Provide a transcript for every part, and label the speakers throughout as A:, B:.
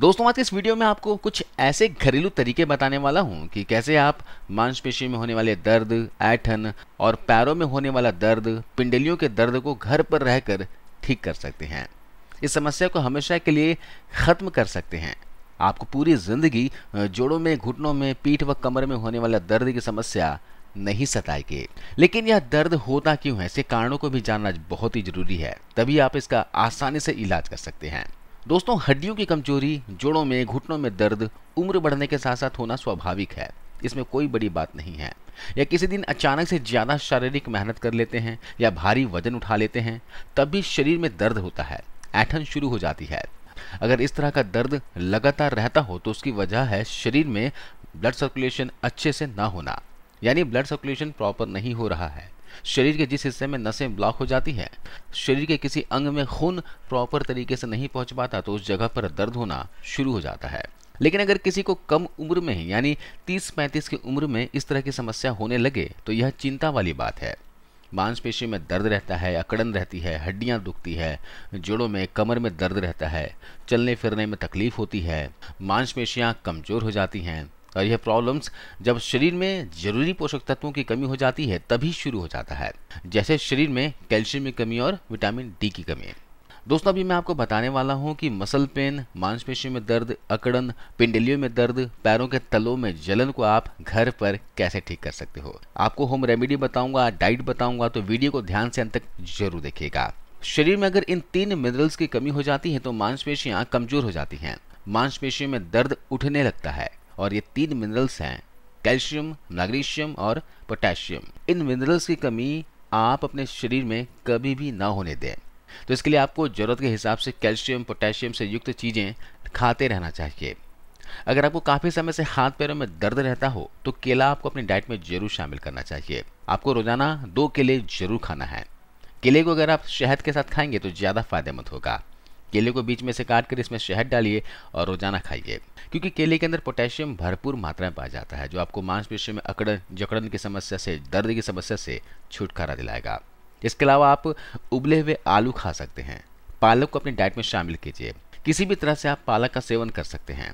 A: दोस्तों आज के इस वीडियो में आपको कुछ ऐसे घरेलू तरीके बताने वाला हूं कि कैसे आप मांसपेशी में होने वाले दर्द ऐठन और पैरों में होने वाला दर्द पिंडलियों के दर्द को घर पर रहकर ठीक कर सकते हैं इस समस्या को हमेशा के लिए ख़त्म कर सकते हैं आपको पूरी ज़िंदगी जोड़ों में घुटनों में पीठ व कमर में होने वाला दर्द की समस्या नहीं सताएगी लेकिन यह दर्द होता क्यों है इसके कारणों को भी जानना बहुत ही ज़रूरी है तभी आप इसका आसानी से इलाज कर सकते हैं दोस्तों हड्डियों की कमजोरी जोड़ों में घुटनों में दर्द उम्र बढ़ने के साथ साथ होना स्वाभाविक है इसमें कोई बड़ी बात नहीं है या किसी दिन अचानक से ज़्यादा शारीरिक मेहनत कर लेते हैं या भारी वजन उठा लेते हैं तब भी शरीर में दर्द होता है ऐठन शुरू हो जाती है अगर इस तरह का दर्द लगातार रहता हो तो उसकी वजह है शरीर में ब्लड सर्कुलेशन अच्छे से ना होना यानी ब्लड सर्कुलेशन प्रॉपर नहीं हो रहा है शरीर के जिस हिस्से में नसें ब्लॉक हो जाती है शरीर के किसी अंग में खून प्रॉपर तरीके से नहीं पहुंच पाता तो उस जगह पर दर्द होना शुरू हो जाता है लेकिन अगर किसी को कम उम्र में ही यानी तीस पैंतीस की उम्र में इस तरह की समस्या होने लगे तो यह चिंता वाली बात है मांसपेशी में दर्द रहता है अकड़न रहती है हड्डियां दुखती है जोड़ों में कमर में दर्द रहता है चलने फिरने में तकलीफ होती है मांसपेशियां कमज़ोर हो जाती हैं यह प्रॉब्लम्स जब शरीर में जरूरी पोषक तत्वों की कमी हो जाती है तभी शुरू हो जाता है जैसे शरीर में कैल्शियम की कमी और विटामिन डी की कमी दोस्तों अभी मैं आपको बताने वाला हूँ कि मसल पेन मांसपेशियों में दर्द अकड़न पिंडलियों में दर्द पैरों के तलों में जलन को आप घर पर कैसे ठीक कर सकते हो आपको होम रेमेडी बताऊंगा डाइट बताऊंगा तो वीडियो को ध्यान से अंत तक जरूर देखिएगा शरीर में अगर इन तीन मिनरल्स की कमी हो जाती है तो मांसपेशियां कमजोर हो जाती हैं मांसपेशियों में दर्द उठने लगता है और ये तीन मिनरल्स हैं कैल्शियम मैग्नीशियम और पोटेशियम इन मिनरल्स की कमी आप अपने शरीर में कभी भी ना होने दें तो इसके लिए आपको ज़रूरत के हिसाब से कैल्शियम पोटेशियम से युक्त चीज़ें खाते रहना चाहिए अगर आपको काफ़ी समय से हाथ पैरों में दर्द रहता हो तो केला आपको अपनी डाइट में जरूर शामिल करना चाहिए आपको रोजाना दो केले जरूर खाना है केले को अगर आप शहद के साथ खाएंगे तो ज़्यादा फायदेमंद होगा केले को बीच में से काट कर इसमें शहद डालिए और रोजाना खाइए क्योंकि केले के अंदर पोटेशियम भरपूर मात्रा में पाया जाता है जो आपको मांसपेशियों में अकड़न जकड़न की समस्या से दर्द की समस्या से छुटकारा दिलाएगा इसके अलावा आप उबले हुए आलू खा सकते हैं पालक को अपने डाइट में शामिल कीजिए किसी भी तरह से आप पालक का सेवन कर सकते हैं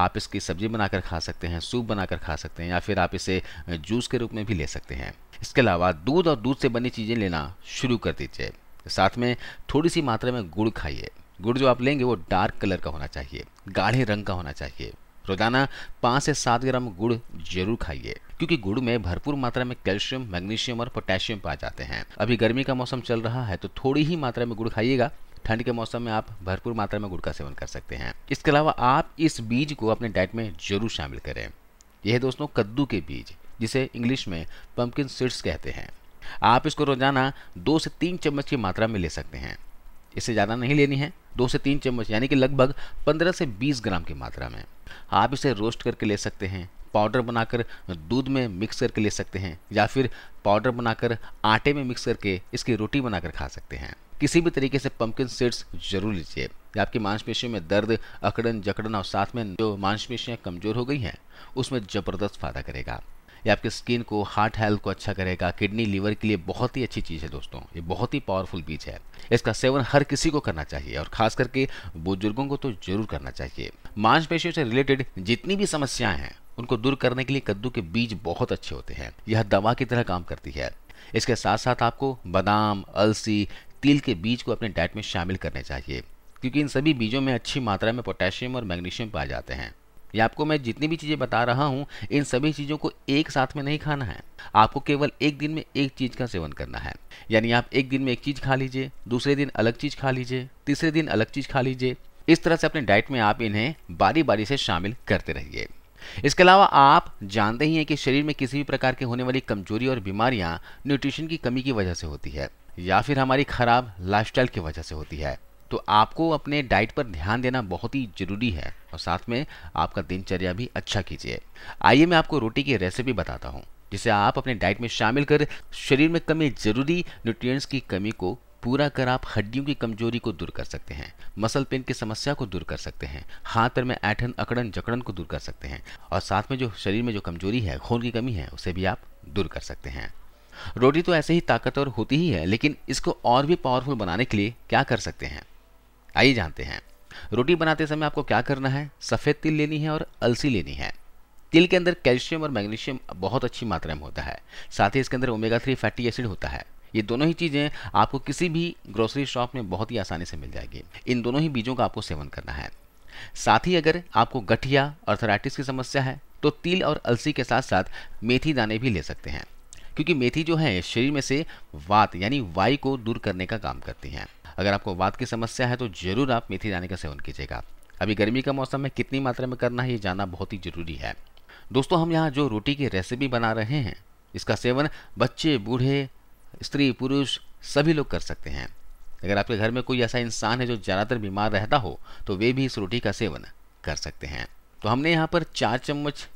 A: आप इसकी सब्जी बनाकर खा सकते हैं सूप बनाकर खा सकते हैं या फिर आप इसे जूस के रूप में भी ले सकते हैं इसके अलावा दूध और दूध से बनी चीज़ें लेना शुरू कर दीजिए साथ में थोड़ी सी मात्रा में गुड़ खाइए गुड़ जो आप लेंगे वो डार्क कलर का होना चाहिए गाढ़े रंग का होना चाहिए रोजाना पाँच से सात ग्राम गुड़ जरूर खाइए क्योंकि गुड़ में भरपूर मात्रा में कैल्शियम मैग्नीशियम और पोटेशियम पाए जाते हैं अभी गर्मी का मौसम चल रहा है तो थोड़ी ही मात्रा में गुड़ खाइएगा ठंड के मौसम में आप भरपूर मात्रा में गुड़ का सेवन कर सकते हैं इसके अलावा आप इस बीज को अपने डाइट में जरूर शामिल करें यह दोस्तों कद्दू के बीज जिसे इंग्लिश में पम्पकिन सीड्स कहते हैं आप इसको रोजाना दो से तीन चम्मच की मात्रा में ले सकते हैं इससे ज़्यादा नहीं लेनी है दो से तीन चम्मच यानी कि लगभग पंद्रह से बीस ग्राम की मात्रा में आप इसे रोस्ट करके ले सकते हैं पाउडर बनाकर दूध में मिक्स करके ले सकते हैं या फिर पाउडर बनाकर आटे में मिक्स करके इसकी रोटी बनाकर खा सकते हैं किसी भी तरीके से पम्पकिन सीड्स जरूर लीजिए आपकी मांसपेशियों में दर्द अकड़न जकड़न और साथ में जो मांसपेशियाँ कमजोर हो गई हैं उसमें ज़बरदस्त फायदा करेगा ये आपके स्किन को हार्ट हेल्थ को अच्छा करेगा किडनी लीवर के लिए बहुत ही अच्छी चीज़ है दोस्तों ये बहुत ही पावरफुल बीज है इसका सेवन हर किसी को करना चाहिए और खास करके बुजुर्गों को तो जरूर करना चाहिए मांसपेशियों से रिलेटेड जितनी भी समस्याएं हैं उनको दूर करने के लिए कद्दू के बीज बहुत अच्छे होते हैं यह दवा की तरह काम करती है इसके साथ साथ आपको बादाम अलसी तिल के बीज को अपने डाइट में शामिल करने चाहिए क्योंकि इन सभी बीजों में अच्छी मात्रा में पोटेशियम और मैग्नीशियम पाए जाते हैं ये आपको मैं जितनी भी चीज़ें बता रहा हूँ इन सभी चीज़ों को एक साथ में नहीं खाना है आपको केवल एक दिन में एक चीज़ का सेवन करना है यानी आप एक दिन में एक चीज़ खा लीजिए दूसरे दिन अलग चीज़ खा लीजिए तीसरे दिन अलग चीज़ खा लीजिए इस तरह से अपने डाइट में आप इन्हें बारी बारी से शामिल करते रहिए इसके अलावा आप जानते ही हैं कि शरीर में किसी भी प्रकार के होने वाली कमजोरी और बीमारियां न्यूट्रिशन की कमी की वजह से होती है या फिर हमारी खराब लाइफस्टाइल की वजह से होती है तो आपको अपने डाइट पर ध्यान देना बहुत ही ज़रूरी है और साथ में आपका दिनचर्या भी अच्छा कीजिए आइए मैं आपको रोटी की रेसिपी बताता हूँ जिसे आप अपने डाइट में शामिल कर शरीर में कमी जरूरी न्यूट्रिएंट्स की कमी को पूरा कर आप हड्डियों की कमजोरी को दूर कर सकते हैं मसल पेन की समस्या को दूर कर सकते हैं हाथ पर में ऐठन अकड़न जकड़न को दूर कर सकते हैं और साथ में जो शरीर में जो कमजोरी है खून की कमी है उसे भी आप दूर कर सकते हैं रोटी तो ऐसे ही ताकतवर होती ही है लेकिन इसको और भी पावरफुल बनाने के लिए क्या कर सकते हैं आइए जानते हैं रोटी बनाते समय आपको क्या करना है सफ़ेद तिल लेनी है और अलसी लेनी है तिल के अंदर कैल्शियम और मैग्नीशियम बहुत अच्छी मात्रा में होता है साथ ही इसके अंदर ओमेगा थ्री फैटी एसिड होता है ये दोनों ही चीज़ें आपको किसी भी ग्रोसरी शॉप में बहुत ही आसानी से मिल जाएगी इन दोनों ही बीजों का आपको सेवन करना है साथ ही अगर आपको गठिया अर्थराइटिस की समस्या है तो तिल और अलसी के साथ साथ मेथी दाने भी ले सकते हैं क्योंकि मेथी जो है शरीर में से वात यानी वायु को दूर करने का काम करती है अगर आपको वाद की समस्या है तो ज़रूर आप मेथी दाने का सेवन कीजिएगा अभी गर्मी का मौसम में कितनी मात्रा में करना है ये जानना बहुत ही ज़रूरी है दोस्तों हम यहाँ जो रोटी की रेसिपी बना रहे हैं इसका सेवन बच्चे बूढ़े स्त्री पुरुष सभी लोग कर सकते हैं अगर आपके घर में कोई ऐसा इंसान है जो ज़्यादातर बीमार रहता हो तो वे भी इस रोटी का सेवन कर सकते हैं तो हमने यहाँ पर चार चम्मच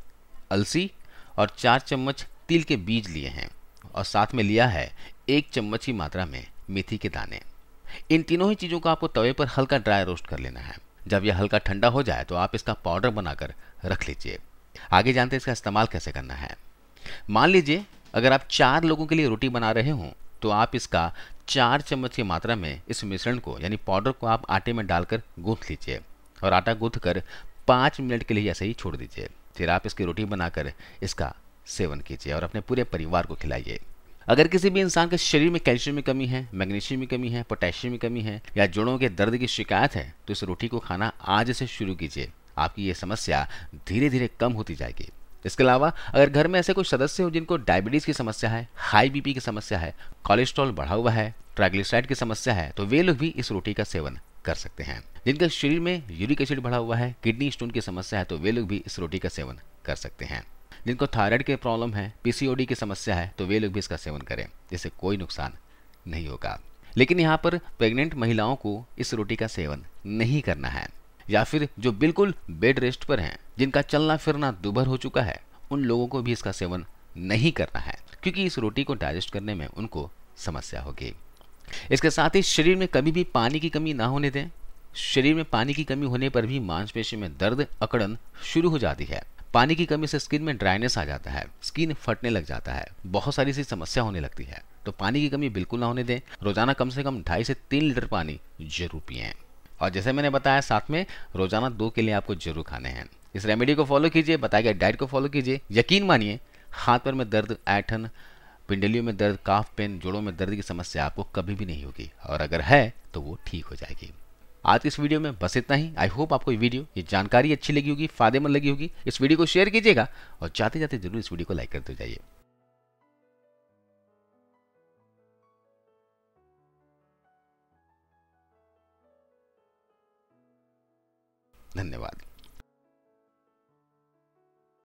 A: अलसी और चार चम्मच तिल के बीज लिए हैं और साथ में लिया है एक चम्मच की मात्रा में मेथी के दाने इन तीनों ही चीज़ों को आपको तवे पर हल्का ड्राई रोस्ट कर लेना है जब यह हल्का ठंडा हो जाए तो आप इसका पाउडर बनाकर रख लीजिए आगे जानते हैं इसका इस्तेमाल कैसे करना है मान लीजिए अगर आप चार लोगों के लिए रोटी बना रहे हों तो आप इसका चार चम्मच की मात्रा में इस मिश्रण को यानी पाउडर को आप आटे में डालकर गूंथ लीजिए और आटा गूंथ कर पाँच मिनट के लिए ऐसे ही छोड़ दीजिए फिर आप इसकी रोटी बनाकर इसका सेवन कीजिए और अपने पूरे परिवार को खिलाइए अगर किसी भी इंसान के शरीर में कैल्शियम में कमी है मैग्नीशियम में कमी है पोटेशियम में कमी है या जोड़ों के दर्द की शिकायत है तो इस रोटी को खाना आज से शुरू कीजिए आपकी ये समस्या धीरे धीरे कम होती जाएगी इसके अलावा अगर घर में ऐसे कोई सदस्य हो जिनको डायबिटीज़ की समस्या है हाई बीपी की समस्या है कोलेस्ट्रॉल बढ़ा हुआ है ट्राइग्लिसराइड की समस्या है तो वे लोग भी इस रोटी का सेवन कर सकते हैं जिनके शरीर में यूरिक एसिड बढ़ा हुआ है किडनी स्टोन की समस्या है तो वे लोग भी इस रोटी का सेवन कर सकते हैं जिनको थायराइड के प्रॉब्लम है पीसीओडी की समस्या है तो वे लोग भी इसका सेवन करें इससे कोई नुकसान नहीं होगा लेकिन यहाँ पर प्रेग्नेंट महिलाओं को इस रोटी का सेवन नहीं करना है या फिर जो बिल्कुल बेड रेस्ट पर हैं जिनका चलना फिरना दुभर हो चुका है उन लोगों को भी इसका सेवन नहीं करना है क्योंकि इस रोटी को डाइजेस्ट करने में उनको समस्या होगी इसके साथ ही शरीर में कभी भी पानी की कमी ना होने दें शरीर में पानी की कमी होने पर भी मांसपेशी में दर्द अकड़न शुरू हो जाती है पानी की कमी से स्किन में ड्राइनेस आ जाता है स्किन फटने लग जाता है बहुत सारी सी समस्या होने लगती है तो पानी की कमी बिल्कुल ना होने दें रोजाना कम से कम ढाई से तीन लीटर पानी जरूर पिए और जैसे मैंने बताया साथ में रोजाना दो के लिए आपको जरूर खाने हैं इस रेमेडी को फॉलो कीजिए बताया गया डाइट को फॉलो कीजिए यकीन मानिए हाथ पर में दर्द ऐठन पिंडलियों में दर्द काफ पेन जोड़ों में दर्द की समस्या आपको कभी भी नहीं होगी और अगर है तो वो ठीक हो जाएगी आज के इस वीडियो में बस इतना ही आई होप आपको ये वीडियो ये जानकारी अच्छी लगी होगी फायदेमंद लगी होगी इस वीडियो को शेयर कीजिएगा और जाते जाते जरूर इस वीडियो को लाइक करते जाइए धन्यवाद